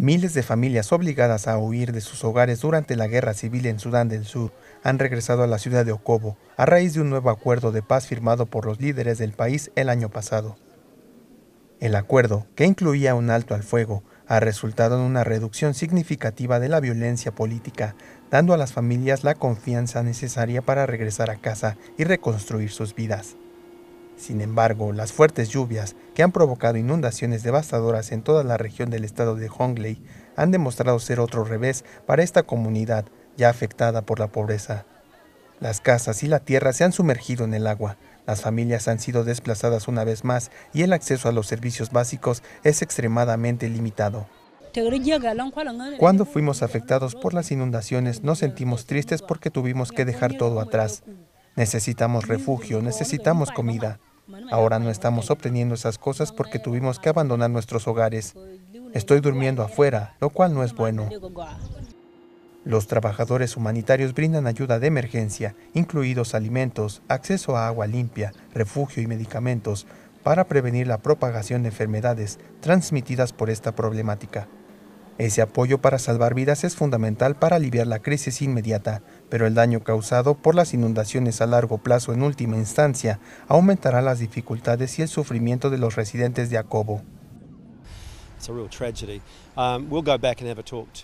Miles de familias obligadas a huir de sus hogares durante la guerra civil en Sudán del Sur han regresado a la ciudad de Okobo a raíz de un nuevo acuerdo de paz firmado por los líderes del país el año pasado. El acuerdo, que incluía un alto al fuego, ha resultado en una reducción significativa de la violencia política, dando a las familias la confianza necesaria para regresar a casa y reconstruir sus vidas. Sin embargo, las fuertes lluvias que han provocado inundaciones devastadoras en toda la región del estado de Hongley han demostrado ser otro revés para esta comunidad ya afectada por la pobreza. Las casas y la tierra se han sumergido en el agua, las familias han sido desplazadas una vez más y el acceso a los servicios básicos es extremadamente limitado. Cuando fuimos afectados por las inundaciones nos sentimos tristes porque tuvimos que dejar todo atrás. Necesitamos refugio, necesitamos comida. Ahora no estamos obteniendo esas cosas porque tuvimos que abandonar nuestros hogares. Estoy durmiendo afuera, lo cual no es bueno. Los trabajadores humanitarios brindan ayuda de emergencia, incluidos alimentos, acceso a agua limpia, refugio y medicamentos, para prevenir la propagación de enfermedades transmitidas por esta problemática. Ese apoyo para salvar vidas es fundamental para aliviar la crisis inmediata, pero el daño causado por las inundaciones a largo plazo en última instancia aumentará las dificultades y el sufrimiento de los residentes de Acobo.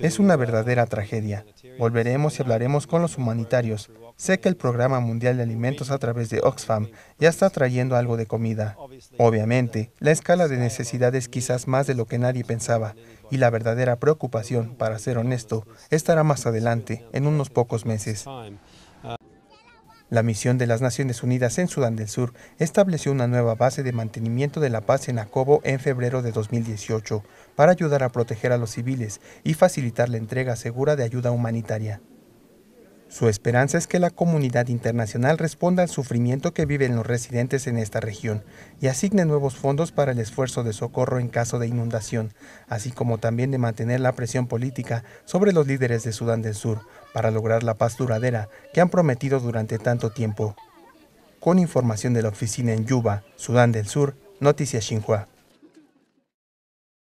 Es una uh, verdadera tragedia. Volveremos y hablaremos con los humanitarios. Sé que el Programa Mundial de Alimentos a través de Oxfam ya está trayendo algo de comida. Obviamente, uh, la escala de necesidad es quizás más de lo que nadie pensaba, y la verdadera preocupación, para ser honesto, estará más adelante, en unos pocos meses. La misión de las Naciones Unidas en Sudán del Sur estableció una nueva base de mantenimiento de la paz en Acobo en febrero de 2018 para ayudar a proteger a los civiles y facilitar la entrega segura de ayuda humanitaria. Su esperanza es que la comunidad internacional responda al sufrimiento que viven los residentes en esta región y asigne nuevos fondos para el esfuerzo de socorro en caso de inundación, así como también de mantener la presión política sobre los líderes de Sudán del Sur para lograr la paz duradera que han prometido durante tanto tiempo. Con información de la oficina en Yuba, Sudán del Sur, Noticias Xinhua.